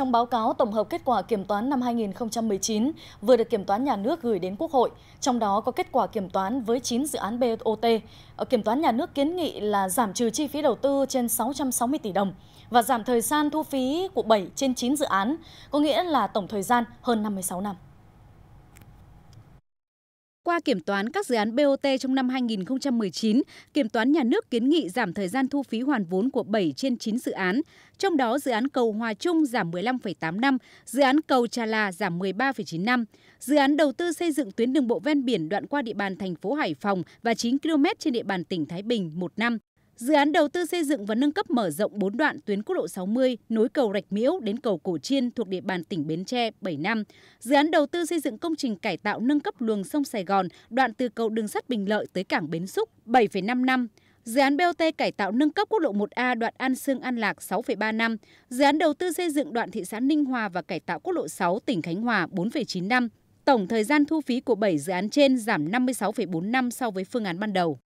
trong báo cáo tổng hợp kết quả kiểm toán năm 2019 vừa được Kiểm toán Nhà nước gửi đến Quốc hội, trong đó có kết quả kiểm toán với 9 dự án BOT. Ờ, kiểm toán Nhà nước kiến nghị là giảm trừ chi phí đầu tư trên 660 tỷ đồng và giảm thời gian thu phí của 7 trên 9 dự án, có nghĩa là tổng thời gian hơn 56 năm. Qua kiểm toán các dự án BOT trong năm 2019, Kiểm toán nhà nước kiến nghị giảm thời gian thu phí hoàn vốn của 7 trên 9 dự án, trong đó dự án cầu Hòa Trung giảm 15,8 năm, dự án cầu Trà Là giảm 13,9 năm, dự án đầu tư xây dựng tuyến đường bộ ven biển đoạn qua địa bàn thành phố Hải Phòng và 9 km trên địa bàn tỉnh Thái Bình 1 năm, Dự án đầu tư xây dựng và nâng cấp mở rộng 4 đoạn tuyến quốc lộ 60 nối cầu Rạch Miễu đến cầu Cổ Chiên thuộc địa bàn tỉnh Bến Tre 7 năm. Dự án đầu tư xây dựng công trình cải tạo nâng cấp luồng sông Sài Gòn đoạn từ cầu đường sắt Bình Lợi tới cảng Bến Xúc 7,5 năm. Dự án BOT cải tạo nâng cấp quốc lộ 1A đoạn An Sương An Lạc 6,3 năm, dự án đầu tư xây dựng đoạn thị xã Ninh Hòa và cải tạo quốc lộ 6 tỉnh Khánh Hòa 4,9 năm. Tổng thời gian thu phí của 7 dự án trên giảm 56,4 năm so với phương án ban đầu.